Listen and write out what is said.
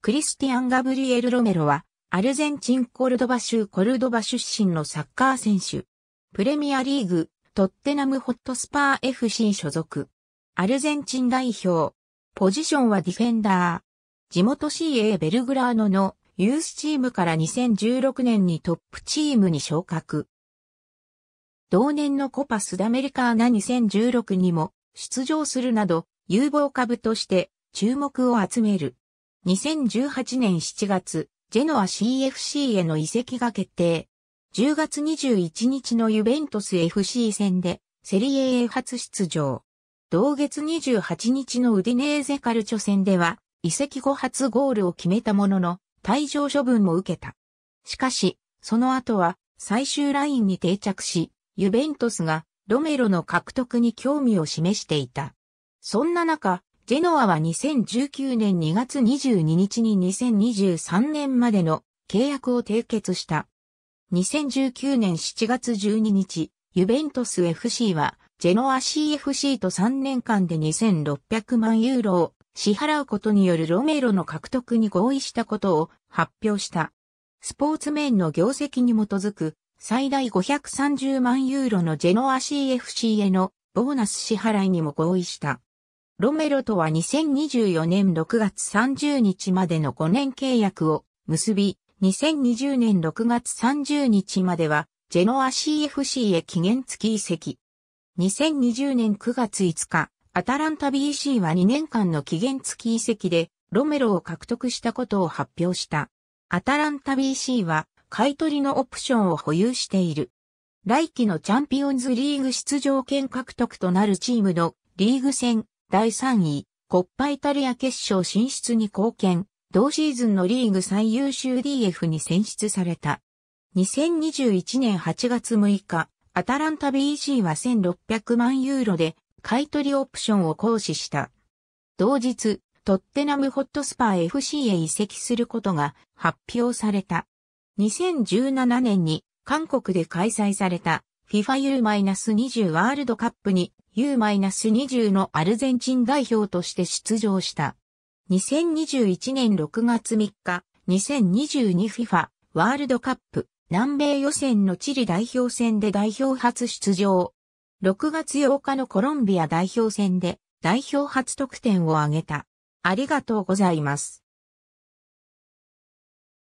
クリスティアン・ガブリエル・ロメロは、アルゼンチン・コルドバ州コルドバ出身のサッカー選手。プレミアリーグ、トッテナム・ホットスパー FC 所属。アルゼンチン代表。ポジションはディフェンダー。地元 CA ベルグラーノのユースチームから2016年にトップチームに昇格。同年のコパスダメリカーナ2016にも出場するなど有望株として注目を集める。2018年7月、ジェノア CFC への移籍が決定。10月21日のユベントス FC 戦で、セリエ A 初出場。同月28日のウディネーゼカルチョ戦では、移籍後初ゴールを決めたものの、退場処分も受けた。しかし、その後は、最終ラインに定着し、ユベントスが、ロメロの獲得に興味を示していた。そんな中、ジェノアは2019年2月22日に2023年までの契約を締結した。2019年7月12日、ユベントス FC は、ジェノア CFC と3年間で2600万ユーロを支払うことによるロメロの獲得に合意したことを発表した。スポーツ面の業績に基づく最大530万ユーロのジェノア CFC へのボーナス支払いにも合意した。ロメロとは2024年6月30日までの5年契約を結び、2020年6月30日までは、ジェノア CFC へ期限付き移籍。2020年9月5日、アタランタ BC は2年間の期限付き移籍で、ロメロを獲得したことを発表した。アタランタ BC は、買取のオプションを保有している。来季のチャンピオンズリーグ出場権獲得となるチームのリーグ戦第3位、コッパイタリア決勝進出に貢献、同シーズンのリーグ最優秀 DF に選出された。2021年8月6日、アタランタ BC は1600万ユーロで買取オプションを行使した。同日、トッテナムホットスパー FC へ移籍することが発表された。2017年に韓国で開催された FIFA U-20 ワールドカップに U-20 のアルゼンチン代表として出場した。2021年6月3日、2022FIFA ワールドカップ南米予選のチリ代表戦で代表初出場。6月8日のコロンビア代表戦で代表初得点を挙げた。ありがとうございます。